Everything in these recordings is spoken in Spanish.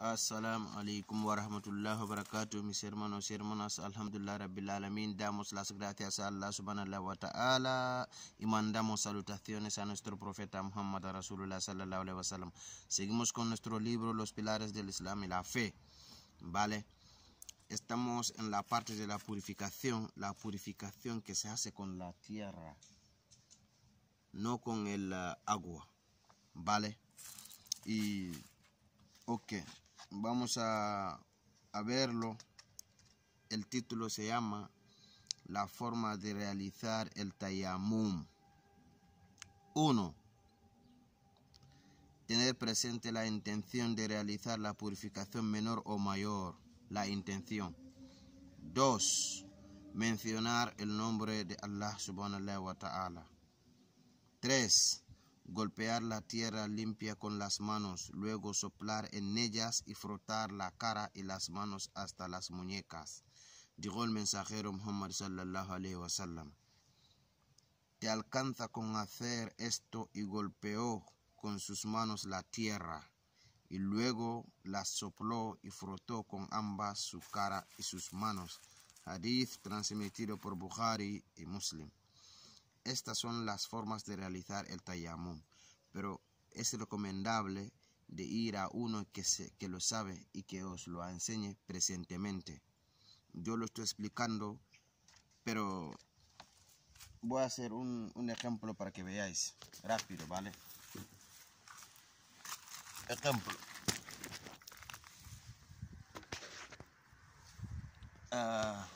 rahmatullahi wa barakatuh mis hermanos y hermanas. Alhamdulillah Rabbil Alamin. Damos las gracias a Allah subhanahu wa ta'ala y mandamos salutaciones a nuestro profeta Muhammad Rasulullah sallallahu alaihi wasallam. Seguimos con nuestro libro Los pilares del Islam y la fe. ¿Vale? Estamos en la parte de la purificación, la purificación que se hace con la tierra, no con el eh, agua. ¿Vale? Y ok vamos a, verlo. El título se llama La forma de realizar el tayamum. 1. Tener presente la intención de realizar la purificación menor o mayor. La intención. 2. Mencionar el nombre de Allah subhanahu wa ta'ala. 3 golpear la tierra limpia con las manos, luego soplar en ellas y frotar la cara y las manos hasta las muñecas. Dijo el mensajero Muhammad sallallahu alaihi wasallam. Te alcanza con hacer esto y golpeó con sus manos la tierra y luego las sopló y frotó con ambas su cara y sus manos. Hadith transmitido por Bukhari y Muslim. Estas son las formas de realizar el tayamón, pero es recomendable de ir a uno que, se, que lo sabe y que os lo enseñe presentemente. Yo lo estoy explicando, pero voy a hacer un, ejemplo para que veáis rápido, ¿vale? Ejemplo. Ah,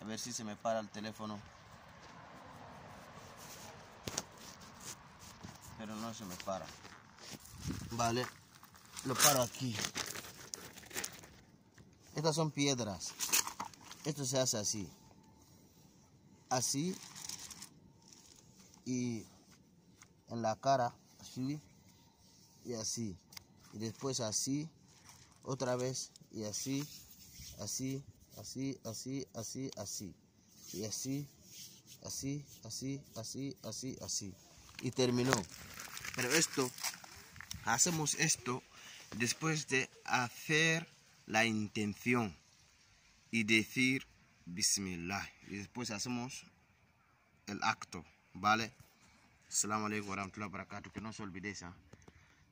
a ver si se me para el teléfono. pero no se me para. Vale, lo paro aquí. Estas son piedras. Esto se hace así. Así. Y en la cara, así. Y así. Y después así. Otra vez. Y así. Así. Así. Así. Así. Así. Y así. Así. Así. Así. Así. Así y terminó. Pero esto, hacemos esto después de hacer la intención y decir Bismillah. Y después hacemos el acto, ¿vale? Salam alaikum warahmatullahi barakatuh. Que no se olvides ¿eh? ¿ah?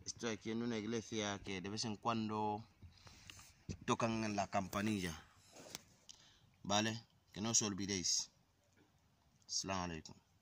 Estoy aquí en una iglesia que de vez en cuando tocan en la campanilla. ¿Vale? Que no os olvidéis. Salam alaikum.